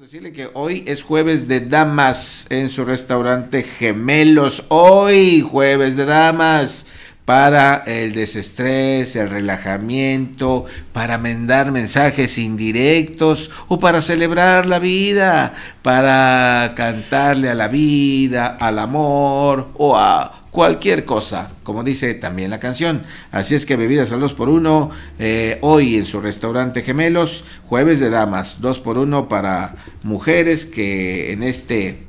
decirle que hoy es jueves de damas en su restaurante Gemelos. Hoy jueves de damas para el desestrés, el relajamiento, para mandar mensajes indirectos o para celebrar la vida, para cantarle a la vida, al amor o a cualquier cosa, como dice también la canción. Así es que bebidas a 2 por uno, eh, hoy en su restaurante Gemelos, jueves de damas, 2 por 1 para mujeres que en este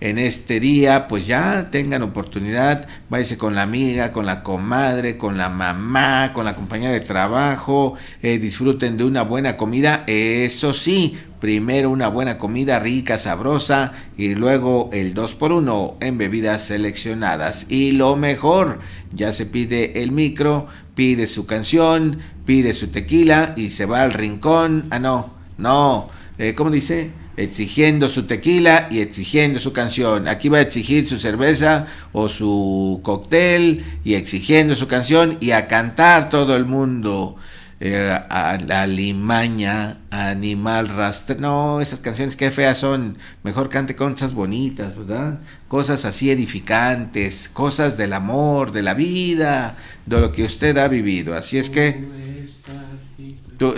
en este día, pues ya tengan oportunidad, váyase con la amiga, con la comadre, con la mamá, con la compañera de trabajo, eh, disfruten de una buena comida, eso sí, primero una buena comida rica, sabrosa y luego el 2 por 1 en bebidas seleccionadas. Y lo mejor, ya se pide el micro, pide su canción, pide su tequila y se va al rincón. Ah, no, no, eh, ¿cómo dice? exigiendo su tequila y exigiendo su canción. Aquí va a exigir su cerveza o su cóctel y exigiendo su canción y a cantar todo el mundo. Eh, a la limaña, animal rastre. No, esas canciones que feas son. Mejor cante cosas bonitas, ¿verdad? Cosas así edificantes, cosas del amor, de la vida, de lo que usted ha vivido. Así es que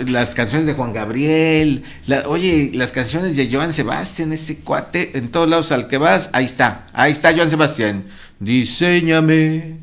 las canciones de Juan Gabriel, oye, las canciones de Joan Sebastián, ese cuate, en todos lados al que vas, ahí está, ahí está Joan Sebastián. Diseñame,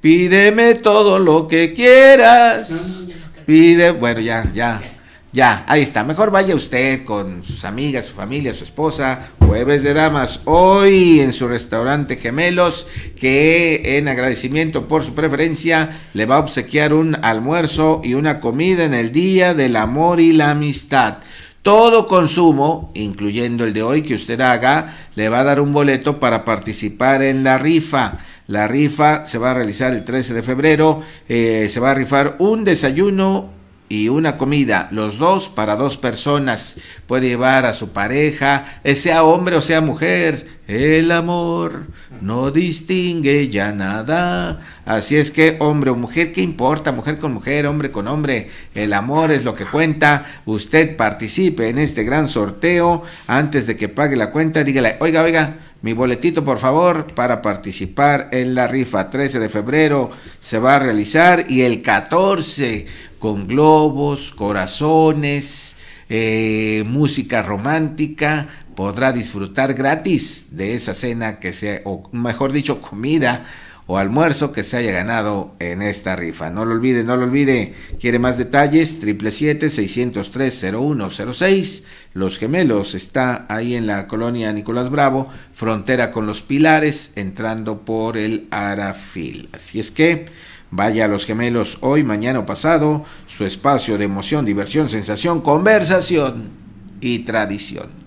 pídeme todo lo que quieras. Pide, bueno, ya, ya. Ya, ahí está. Mejor vaya usted con sus amigas, su familia, su esposa. Jueves de Damas, hoy en su restaurante Gemelos, que en agradecimiento por su preferencia le va a obsequiar un almuerzo y una comida en el Día del Amor y la Amistad. Todo consumo, incluyendo el de hoy que usted haga, le va a dar un boleto para participar en la rifa. La rifa se va a realizar el 13 de febrero. Eh, se va a rifar un desayuno y una comida, los dos para dos personas, puede llevar a su pareja, eh, sea hombre o sea mujer, el amor no distingue ya nada. Así es que hombre o mujer, ¿qué importa? Mujer con mujer, hombre con hombre, el amor es lo que cuenta. Usted participe en este gran sorteo, antes de que pague la cuenta, dígale, oiga, oiga, mi boletito por favor para participar en la rifa 13 de febrero se va a realizar y el 14 con globos, corazones, eh, música romántica, podrá disfrutar gratis de esa cena que sea, o mejor dicho, comida o almuerzo que se haya ganado en esta rifa. No lo olvide, no lo olvide. Quiere más detalles, 777-603-0106. Los Gemelos está ahí en la colonia Nicolás Bravo, frontera con los Pilares, entrando por el Arafil. Así es que... Vaya a los gemelos hoy, mañana o pasado, su espacio de emoción, diversión, sensación, conversación y tradición.